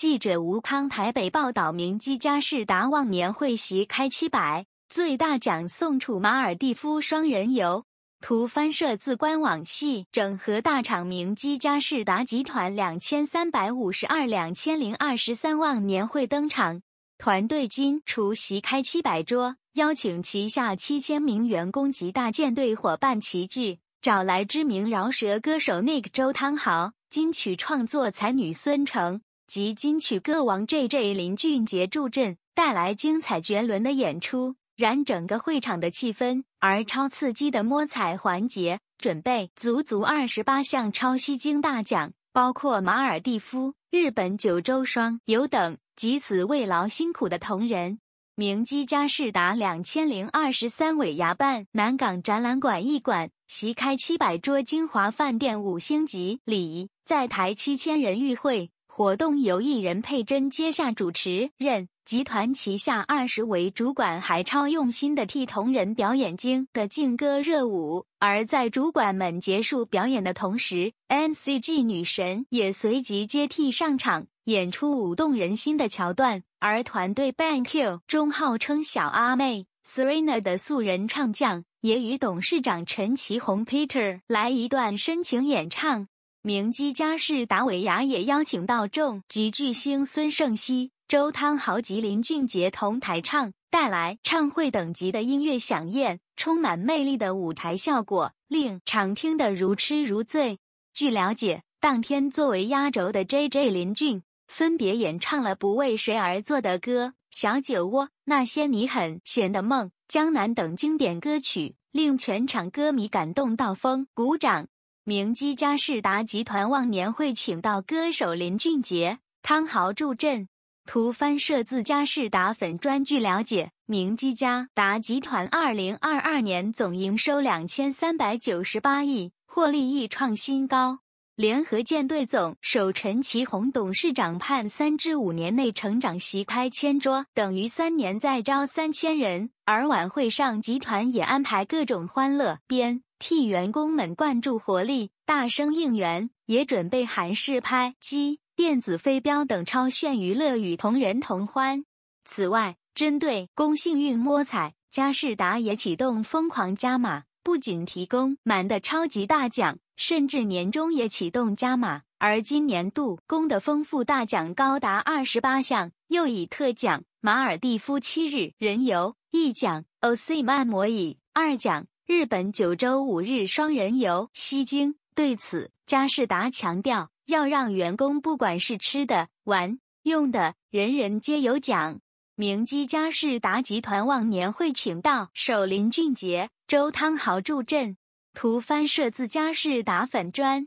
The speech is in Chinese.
记者吴康台北报道：明基嘉士达忘年会席开七百，最大奖送出马尔蒂夫双人游。图翻摄自官网，系整合大厂明基嘉士达集团两千三百五十二两千零二十三忘年会登场，团队金除席开七百桌，邀请旗下七千名员工及大舰队伙伴齐聚，找来知名饶舌歌手 Nick 周汤豪，金曲创作才女孙成、及金曲歌王 J.J. 林俊杰助阵，带来精彩绝伦的演出，燃整个会场的气氛。而超刺激的摸彩环节，准备足足二十八项超吸睛大奖，包括马尔蒂夫、日本九州双游等，及此慰劳辛苦的同仁。明基嘉士达两千零二十三尾牙办，南港展览馆一馆席开七百桌，金华饭店五星级礼，在台七千人与会。活动由艺人佩珍接下主持，任集团旗下二十位主管还超用心的替同仁表演京的劲歌热舞。而在主管们结束表演的同时，MCG 女神也随即接替上场，演出舞动人心的桥段。而团队 Bank Q 中号称小阿妹 s e r e n a 的素人唱将，也与董事长陈绮红 Peter 来一段深情演唱。明基家世达伟雅也邀请到众集巨星孙胜希、周汤豪及林俊杰同台唱，带来唱会等级的音乐响宴，充满魅力的舞台效果令场听得如痴如醉。据了解，当天作为压轴的 J.J. 林俊分别演唱了《不为谁而作的歌》《小酒窝》《那些你很闲的梦》《江南》等经典歌曲，令全场歌迷感动到疯，鼓掌。明基嘉士达集团忘年会请到歌手林俊杰、汤豪助阵。图翻摄自嘉士达粉。专据了解，明基嘉达集团2022年总营收2398亿，获利亦创新高。联合舰队总守陈其宏董事长判三至五年内成长席开千桌，等于三年再招三千人。而晚会上，集团也安排各种欢乐编。替员工们灌注活力，大声应援，也准备韩式拍击、电子飞镖等超炫娱乐，与同仁同欢。此外，针对公幸运摸彩，佳士达也启动疯狂加码，不仅提供满的超级大奖，甚至年终也启动加码。而今年度公的丰富大奖高达二十八项，又以特奖马尔蒂夫七日人游一奖、OSIM 按摩椅二奖。日本九州五日双人游西京。对此佳士达强调要让员工不管是吃的、玩、用的，人人皆有奖。明基佳士达集团望年会请到首林俊杰、周汤豪助阵，图翻摄自佳士达粉砖。